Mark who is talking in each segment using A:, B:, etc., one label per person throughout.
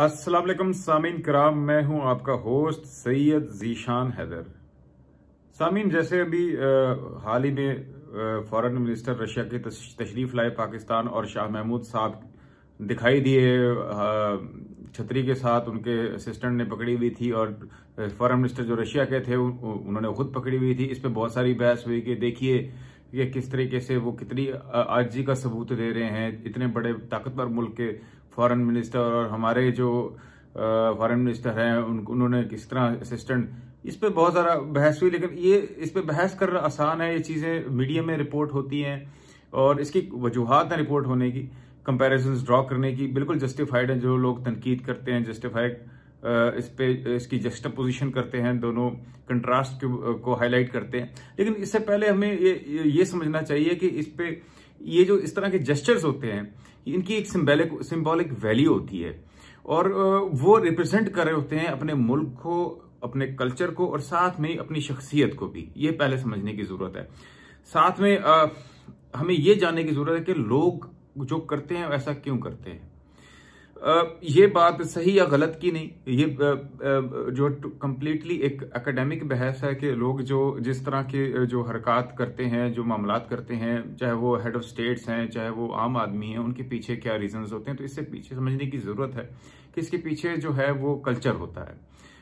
A: असलकम सामिन कराम मैं हूं आपका होस्ट सैयद जीशान हैदर सामिन जैसे अभी हाल ही में फॉरेन मिनिस्टर रशिया के तशरीफ लाए पाकिस्तान और शाह महमूद साहब दिखाई दिए छतरी के साथ उनके असिस्टेंट ने पकड़ी हुई थी और फॉरेन मिनिस्टर जो रशिया के थे उन्होंने खुद पकड़ी हुई थी इस पर बहुत सारी बहस हुई कि देखिए ये किस तरीके से वो कितनी आजी का सबूत दे रहे हैं इतने बड़े ताकतवर मुल्क के फॉरेन मिनिस्टर और हमारे जो फॉरेन मिनिस्टर हैं उन उन्होंने किस तरह असिस्टेंट इस पर बहुत सारा बहस हुई लेकिन ये इस पर बहस करना आसान है ये चीज़ें मीडिया में रिपोर्ट होती हैं और इसकी वजूहत हैं रिपोर्ट होने की कंपेरिजन ड्रॉ करने की बिल्कुल जस्टिफाइड है जो लोग तनकीद करते हैं जस्टिफाइड इस पे इसकी पोजिशन करते हैं दोनों कंट्रास्ट को हाईलाइट करते हैं लेकिन इससे पहले हमें ये ये समझना चाहिए कि इस पे ये जो इस तरह के जेस्टर्स होते हैं इनकी एक सिम्बेलिक सिम्बॉलिक वैल्यू होती है और वो रिप्रेजेंट कर रहे होते हैं अपने मुल्क को अपने कल्चर को और साथ में अपनी शख्सियत को भी ये पहले समझने की जरूरत है साथ में आ, हमें ये जानने की जरूरत है कि लोग जो करते हैं वैसा क्यों करते हैं ये बात सही या गलत की नहीं ये जो कम्प्लीटली एक एकेडमिक बहस है कि लोग जो जिस तरह के जो हरकत करते हैं जो मामला करते हैं चाहे वो हेड ऑफ स्टेट्स हैं चाहे वो आम आदमी हैं उनके पीछे क्या रीजंस होते हैं तो इससे पीछे समझने की ज़रूरत है कि इसके पीछे जो है वो कल्चर होता है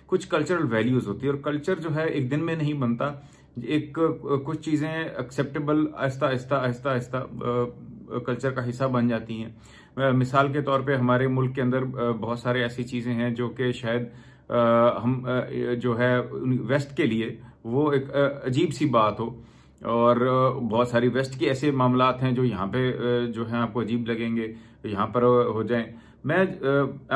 A: कुछ कल्चरल वैल्यूज़ होती है और कल्चर जो है एक दिन में नहीं बनता एक कुछ चीज़ें एक्सेप्टेबल आहिस्ता आहिस्ता आहिस्ता आहिस्ता कल्चर का हिस्सा बन जाती हैं मिसाल के तौर पे हमारे मुल्क के अंदर बहुत सारे ऐसी चीज़ें हैं जो कि शायद हम जो है वेस्ट के लिए वो एक अजीब सी बात हो और बहुत सारी वेस्ट के ऐसे मामला हैं जो यहाँ पे जो है आपको अजीब लगेंगे यहाँ पर हो जाएं मैं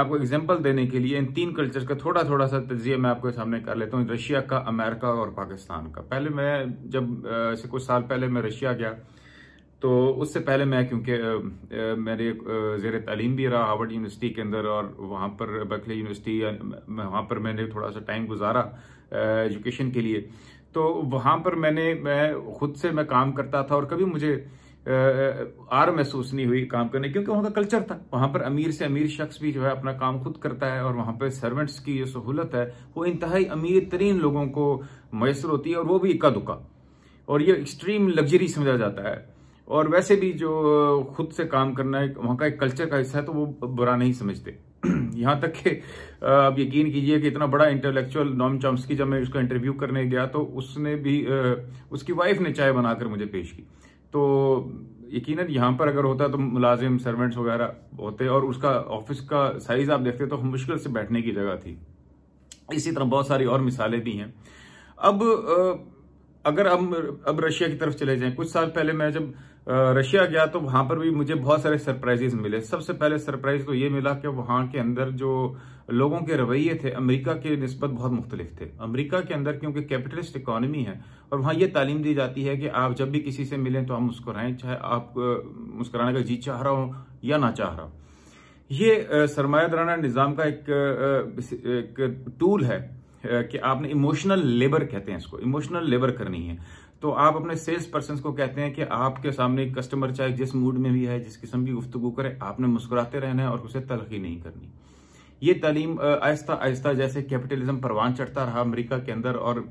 A: आपको एग्जांपल देने के लिए इन तीन कल्चर का थोड़ा थोड़ा सा तजिया मैं आपके सामने कर लेता हूँ रशिया का अमेरिका और पाकिस्तान का पहले मैं जब से कुछ साल पहले मैं रशिया गया तो उससे पहले मैं क्योंकि मेरे जेर तालीम भी रहा हार्वर्ड यूनिवर्सिटी के अंदर और वहाँ पर बखले यूनिवर्सिटी वहाँ पर मैंने थोड़ा सा टाइम गुजारा एजुकेशन के लिए तो वहाँ पर मैंने मैं खुद से मैं काम करता था और कभी मुझे आर महसूस नहीं हुई काम करने क्योंकि वहाँ का कल्चर था वहाँ पर अमीर से अमीर शख्स भी जो है अपना काम खुद करता है और वहाँ पर सर्वेंट्स की जो सहूलत है वो इंतहाई अमीर तरीन लोगों को मैसर होती है और वो भी इक्का दुक्का और ये एक्सट्रीम लग्जरी समझा जाता है और वैसे भी जो खुद से काम करना है वहाँ का एक कल्चर का हिस्सा है तो वो बुरा नहीं समझते यहाँ तक कि आप यकीन कीजिए कि इतना बड़ा इंटेलेक्चुअल नॉम चॉम्स्की जब मैं उसका इंटरव्यू करने गया तो उसने भी उसकी वाइफ ने चाय बनाकर मुझे पेश की तो यकीन यहाँ पर अगर होता तो मुलाजिम सर्वेंट्स वगैरह होते और उसका ऑफिस का साइज आप देखते तो मुश्किल से बैठने की जगह थी इसी तरह बहुत सारी और मिसालें भी हैं अब अगर हम अब रशिया की तरफ चले जाएं कुछ साल पहले मैं जब रशिया गया तो वहां पर भी मुझे बहुत सारे सरप्राइजेज मिले सबसे पहले सरप्राइज तो ये मिला कि वहां के अंदर जो लोगों के रवैये थे अमेरिका के नस्बत बहुत मुख्तलिफ थे अमेरिका के अंदर क्योंकि कैपिटलिस्ट इकोनॉमी है और वहां ये तालीम दी जाती है कि आप जब भी किसी से मिलें तो आप मुस्कुराएं चाहे आप मुस्कुराने का जी चाह रहा हो या ना चाह रहा हो ये सरमायादाराना निज़ाम का एक, एक टूल है कि आपने इमोशनल लेबर कहते हैं इसको इमोशनल लेबर करनी है तो आप अपने सेल्स पर्सन को कहते हैं कि आपके सामने कस्टमर चाहे जिस मूड में भी है जिस किस्म की गुफ्तु करे आपने मुस्कुराते रहना है और उसे तलखी नहीं करनी ये तालीम आहिस्ता आहिस्ता जैसे कैपिटलिज्म परवान चढ़ता रहा अमेरिका के अंदर और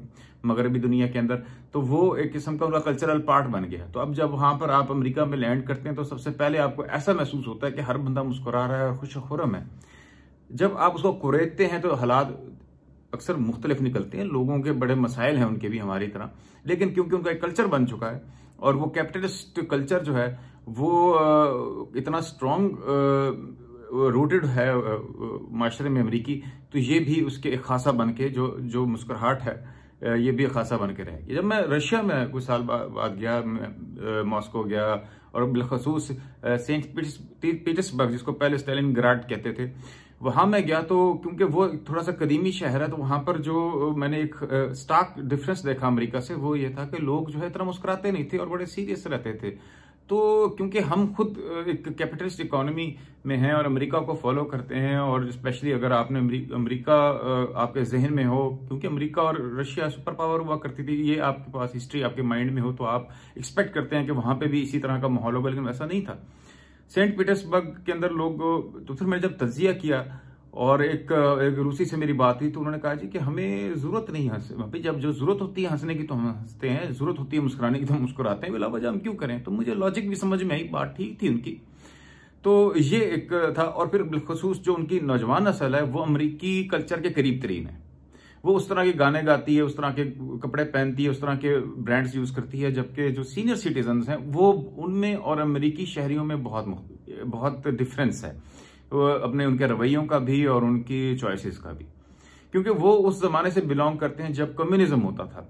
A: मगरबी दुनिया के अंदर तो वो एक किस्म का उनका कल्चरल पार्ट बन गया तो अब जब वहां पर आप अमेरिका में लैंड करते हैं तो सबसे पहले आपको ऐसा महसूस होता है कि हर बंदा मुस्कुरा रहा है और खुश खुरम है जब आप उसको कुरेदते हैं तो हालात अक्सर मुख्तलिफ निकलते हैं लोगों के बड़े मसाइल हैं उनके भी हमारी तरह लेकिन क्योंकि उनका एक कल्चर बन चुका है और वो कैपिटलिस्ट कल्चर जो है वो इतना स्ट्रॉन्ग रूटेड है माशरे में अमरीकी तो ये भी उसके एक खासा बन के जो जो मुस्कुराहट है ये भी खासा बन के रहेगी जब मैं रशिया में कुछ साल बाद गया मॉस्को गया और बिलखसूस सेंट पीटर्सबर्ग जिसको पहले स्टेलिन ग्राड कहते थे वहां मैं गया तो क्योंकि वो थोड़ा सा कदीमी शहर है तो वहां पर जो मैंने एक स्टाक डिफरेंस देखा अमेरिका से वो ये था कि लोग जो है इतना मुस्कुराते नहीं थे और बड़े सीरियस रहते थे तो क्योंकि हम खुद एक कैपिटलिस्ट इकोनॉमी में हैं और अमेरिका को फॉलो करते हैं और स्पेशली अगर आपने अमेरिका आपके जहन में हो क्योंकि अमेरिका और रशिया सुपर पावर हुआ करती थी ये आपके पास हिस्ट्री आपके माइंड में हो तो आप एक्सपेक्ट करते हैं कि वहां पे भी इसी तरह का माहौल होगा लेकिन वैसा नहीं था सेंट पीटर्सबर्ग के अंदर लोग तो फिर मैंने जब तजिया किया और एक, एक रूसी से मेरी बात हुई तो उन्होंने कहा जी कि हमें ज़रूरत नहीं हंस भाई जब जो ज़रूरत होती है हंसने की तो हम हंसते हैं ज़रूरत होती है मुस्कुराने की तो हम मुस्कुराते हैं बिला वजह हम क्यों करें तो मुझे लॉजिक भी समझ में आई बात ठीक थी उनकी तो ये एक था और फिर बिलखसूस जो उनकी नौजवान नसल है वो अमरीकी कल्चर के करीब तरीन है वो उस तरह के गाने गाती है उस तरह के कपड़े पहनती है उस तरह के ब्रांड्स यूज करती है जबकि जो सीनियर सिटीजन हैं वो उनमें और अमेरिकी शहरियों में बहुत बहुत डिफरेंस है अपने उनके रवैयों का भी और उनकी चॉइसेस का भी क्योंकि वो उस जमाने से बिलोंग करते हैं जब कम्युनिज्म होता था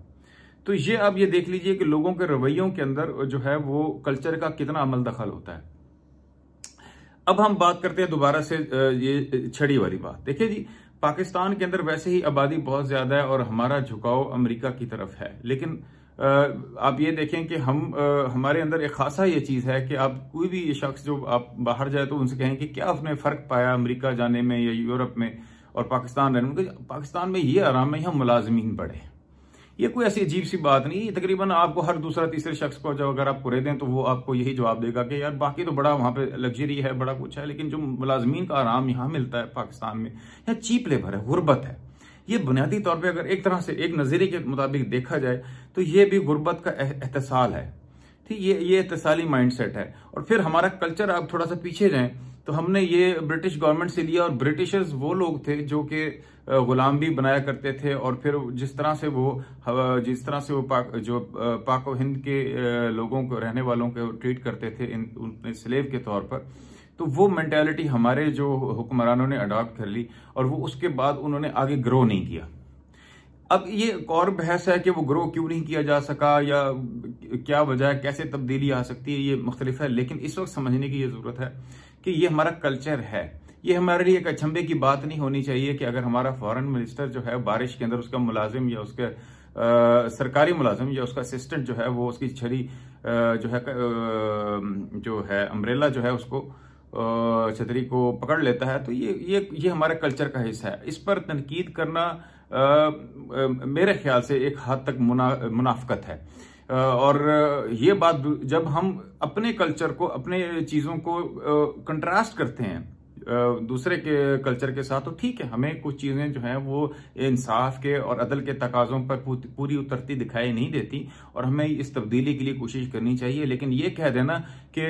A: तो ये आप ये देख लीजिए कि लोगों के रवैयों के अंदर जो है वो कल्चर का कितना अमल दखल होता है अब हम बात करते हैं दोबारा से ये छड़ी वाली बात देखिये जी पाकिस्तान के अंदर वैसे ही आबादी बहुत ज़्यादा है और हमारा झुकाव अमेरिका की तरफ है लेकिन आप ये देखें कि हम हमारे अंदर एक खासा ये चीज़ है कि आप कोई भी ये शख्स जो आप बाहर जाए तो उनसे कहें कि क्या आपने फ़र्क पाया अमेरिका जाने में या यूरोप में और पाकिस्तान रहने में तो पाकिस्तान में ये आराम है यहां मुलाजमीन बढ़े ये कोई ऐसी अजीब सी बात नहीं तकरीबन आपको हर दूसरा तीसरे शख्स को जब अगर आप पूरे दें तो वो आपको यही जवाब देगा कि यार बाकी तो बड़ा वहाँ पे लग्जरी है बड़ा कुछ है लेकिन जो मुलाजमीन का आराम यहाँ मिलता है पाकिस्तान में यहाँ चीप लेबर है गुर्बत है ये बुनियादी तौर पर अगर एक तरह से एक नज़रिए के मुताबिक देखा जाए तो ये भी गुर्बत का एहतसाल है ठीक ये ये एहतसाली माइंड है और फिर हमारा कल्चर आप थोड़ा सा पीछे जाए तो हमने ये ब्रिटिश गवर्नमेंट से लिया और ब्रिटिशर्स वो लोग थे जो कि गुलाम भी बनाया करते थे और फिर जिस तरह से वो जिस तरह से वो पाक जो पाक हिंद के लोगों को रहने वालों को ट्रीट करते थे इन स्लेव के तौर पर तो वो मैंटेलिटी हमारे जो हुक्मरानों ने अडॉप्ट कर ली और वो उसके बाद उन्होंने आगे ग्रो नहीं किया अब ये एक और बहस है कि वो ग्रो क्यों नहीं किया जा सका या क्या वजह कैसे तब्दीली आ सकती है ये मुख्तलिफ है लेकिन इस वक्त समझने की ये ज़रूरत है कि ये हमारा कल्चर है ये हमारे लिए एक अचंभे की बात नहीं होनी चाहिए कि अगर हमारा फॉरेन मिनिस्टर जो है बारिश के अंदर उसका मुलाजिम या उसके आ, सरकारी मुलाजिम या उसका असिस्टेंट जो है वो उसकी छड़ी जो है जो है अम्ब्रेला जो है उसको छतरी को पकड़ लेता है तो ये ये ये हमारे कल्चर का हिस्सा है इस पर तनकीद करना आ, मेरे ख्याल से एक हद तक मुना मुनाफ्त है और ये बात जब हम अपने कल्चर को अपने चीज़ों को कंट्रास्ट करते हैं दूसरे के कल्चर के साथ तो ठीक है हमें कुछ चीज़ें जो हैं वो इंसाफ के और अदल के तकाजों पर पूरी उतरती दिखाई नहीं देती और हमें इस तब्दीली के लिए कोशिश करनी चाहिए लेकिन ये कह देना कि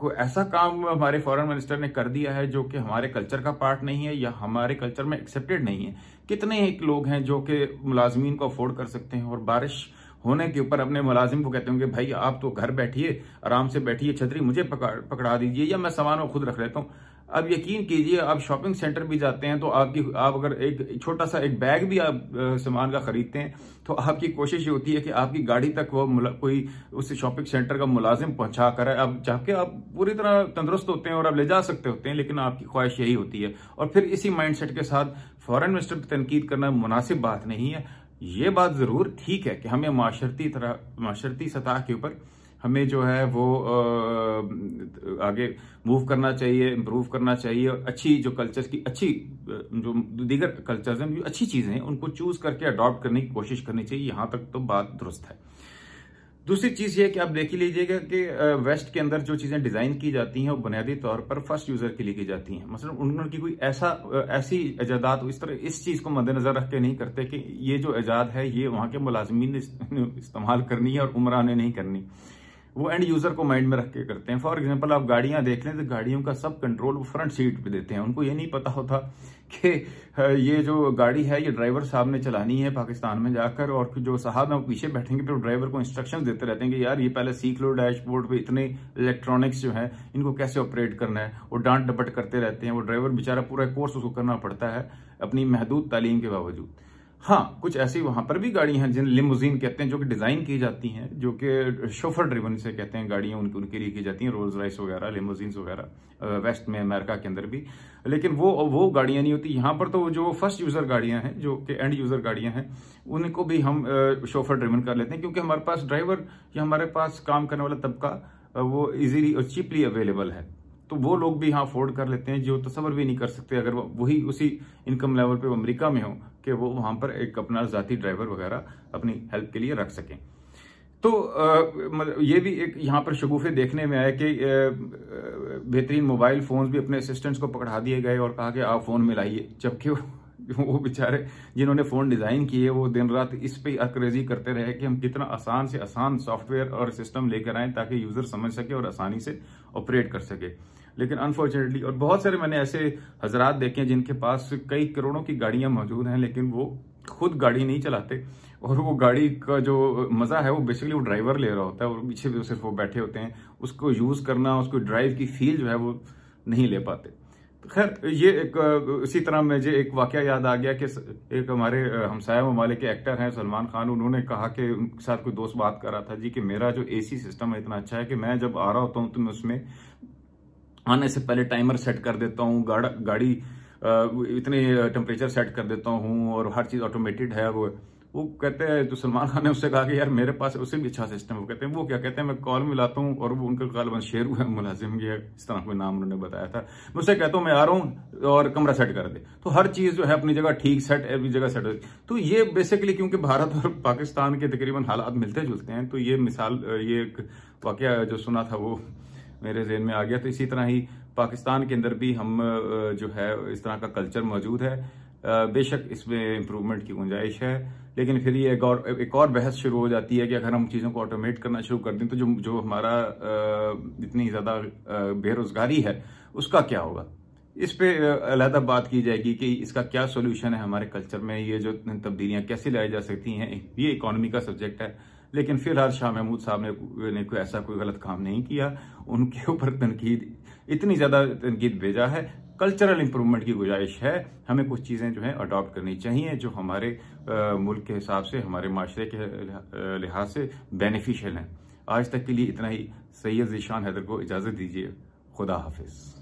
A: कोई ऐसा काम हमारे फॉरेन मिनिस्टर ने कर दिया है जो कि हमारे कल्चर का पार्ट नहीं है या हमारे कल्चर में एक्सेप्टेड नहीं है कितने एक लोग हैं जो कि मुलाजमीन को अफोर्ड कर सकते हैं और बारिश होने के ऊपर अपने मुलाजिम को कहते होंगे भाई आप तो घर बैठिए आराम से बैठिए छतरी मुझे पकड़ पकड़ा दीजिए या मैं सामान खुद रख लेता हूँ अब यकीन कीजिए आप शॉपिंग सेंटर भी जाते हैं तो आपकी आप अगर एक छोटा सा एक बैग भी आप सामान का खरीदते हैं तो आपकी कोशिश ये होती है कि आपकी गाड़ी तक वो कोई उस शॉपिंग सेंटर का मुलाजिम पहुंचा कर आप जाके आप पूरी तरह तंदुरुस्त होते हैं और आप ले जा सकते होते हैं लेकिन आपकी ख्वाहिश यही होती है और फिर इसी माइंड के साथ फॉरन मिनिस्टर पर तनकीद करना मुनासिब बात नहीं है ये बात ज़रूर ठीक है कि हमें माशरती तरह माशरती सतह के ऊपर हमें जो है वो आगे मूव करना चाहिए इम्प्रूव करना चाहिए अच्छी जो कल्चर्स की अच्छी जो दीगर कल्चर्स हैं जो अच्छी चीज़ें हैं उनको चूज़ करके अडॉप्ट करने की कोशिश करनी चाहिए यहाँ तक तो बात दुरुस्त है दूसरी चीज ये कि आप देख ही लीजिएगा कि वेस्ट के अंदर जो चीजें डिजाइन की जाती हैं वो बुनियादी तौर पर फर्स्ट यूजर के लिए की जाती हैं मतलब उनकी कोई ऐसा ऐसी ईजादात इस तरह इस चीज को मद्देनजर रख के नहीं करते कि ये जो ईजाद है ये वहां के मुलाजमीन ने इस्तेमाल करनी है और उम्र ने नहीं करनी वो एंड यूजर को माइंड में रख के करते हैं फॉर एग्जांपल आप गाड़ियां देख लें तो गाड़ियों का सब कंट्रोल वो फ्रंट सीट पे देते हैं उनको ये नहीं पता होता कि ये जो गाड़ी है ये ड्राइवर साहब ने चलानी है पाकिस्तान में जाकर और जो साहब हैं वो पीछे बैठेंगे फिर ड्राइवर को इंस्ट्रक्शन देते रहते हैं कि यार ये पहले सीख लो डैशबोर्ड पर इतने इलेक्ट्रॉनिक्स जो हैं इनको कैसे ऑपरेट करना है वो डांट डपट करते रहते हैं वो ड्राइवर बेचारा पूरा कोर्स उसको करना पड़ता है अपनी महदूद तालीम के बावजूद हाँ कुछ ऐसी वहां पर भी गाड़ियां हैं जिन लिमोजीन कहते हैं जो कि डिजाइन की जाती हैं जो कि शोफर ड्रिवन से कहते हैं गाड़ियां उनके उनके लिए की जाती हैं रोल्स राइस वगैरह लिमोजीन वगैरह वेस्ट में अमेरिका के अंदर भी लेकिन वो वो गाड़ियां नहीं होती यहाँ पर तो जो फर्स्ट यूजर गाड़ियां हैं जो कि एंड यूजर गाड़ियां हैं उनको भी हम शोफर ड्रिवन कर लेते हैं क्योंकि हमारे पास ड्राइवर या हमारे पास काम करने वाला तबका वो इजीली और चीपली अवेलेबल है तो वो लोग भी यहाँ अफोर्ड कर लेते हैं जो तस्वर तो भी नहीं कर सकते अगर वही उसी इनकम लेवल पे अमेरिका में हो कि वो वहाँ पर एक अपना जाती ड्राइवर वगैरह अपनी हेल्प के लिए रख सकें तो ये भी एक यहाँ पर शगुफे देखने में आए कि बेहतरीन मोबाइल फ़ोन्स भी अपने असिस्टेंट्स को पकड़ा दिए गए और कहा कि आप फ़ोन मिलाइए जबकि वो बेचारे जिन्होंने फ़ोन डिज़ाइन किए वो दिन रात इस पे अक्रेजी करते रहे कि हम कितना आसान से आसान सॉफ्टवेयर और सिस्टम लेकर आएँ ताकि यूज़र समझ सके और आसानी से ऑपरेट कर सके लेकिन अनफॉर्चुनेटली और बहुत सारे मैंने ऐसे हजरात देखे हैं जिनके पास कई करोड़ों की गाड़ियाँ मौजूद हैं लेकिन वो खुद गाड़ी नहीं चलाते और वो गाड़ी का जो मज़ा है वो बेसिकली वो ड्राइवर ले रहा होता है और पीछे भी सिर्फ वो बैठे होते हैं उसको यूज़ करना उसको ड्राइव की फील जो है वो नहीं ले पाते खैर ये एक इसी तरह मुझे एक वाक्य याद आ गया कि एक हमारे हमसाया ममालिक एक्टर हैं सलमान खान उन्होंने कहा कि उनके साथ कोई दोस्त बात कर रहा था जी कि मेरा जो एसी सिस्टम है इतना अच्छा है कि मैं जब आ रहा होता हूँ तो मैं उसमें आने से पहले टाइमर सेट कर देता हूँ गाड़ी इतने टेम्परेचर सेट कर देता हूँ और हर चीज़ ऑटोमेटेड है वो वो कहते हैं तो सलमान खान ने उससे कहा कि यार मेरे पास उसे भी अच्छा सिस्टम है वो कहते हैं वो क्या कहते हैं मैं कॉल मिलाता हूँ और वो उनका गालबन शेर हुआ मुलाजिम ये इस तरह कोई नाम उन्होंने बताया था मैं उससे कहता हूँ मैं आ रहा हूँ और कमरा सेट कर दे तो हर चीज़ जो है अपनी जगह ठीक सेट अपनी जगह सेट होती तो ये बेसिकली क्योंकि भारत और पाकिस्तान के तकरीबन हालात मिलते जुलते हैं तो ये मिसाल ये एक वाक्य जो सुना था वो मेरे जहन में आ गया तो इसी तरह ही पाकिस्तान के अंदर भी हम जो है इस तरह का कल्चर मौजूद है बेशक इसमें इम्प्रूवमेंट की गुंजाइश है लेकिन फिर ये एक और एक और बहस शुरू हो जाती है कि अगर हम चीज़ों को ऑटोमेट करना शुरू कर दें तो जो जो हमारा इतनी ज़्यादा बेरोज़गारी है उसका क्या होगा इस पे अलहदा बात की जाएगी कि इसका क्या सोल्यूशन है हमारे कल्चर में ये जो तब्दीलियाँ कैसे लाई जा सकती हैं ये इकोनॉमी का सब्जेक्ट है लेकिन फिलहाल शाह महमूद साहब ने, ने कोई ऐसा कोई गलत काम नहीं किया उनके ऊपर तनकीद इतनी ज़्यादा तनकीद भेजा है कल्चरल इंप्रूवमेंट की गुजाइश है हमें कुछ चीज़ें जो है अडॉप्ट करनी चाहिए जो हमारे आ, मुल्क के हिसाब से हमारे माशरे के लिहाज से बेनिफिशियल हैं आज तक के लिए इतना ही सैयद ऋशान हैदर को इजाज़त दीजिए खुदा हाफिज़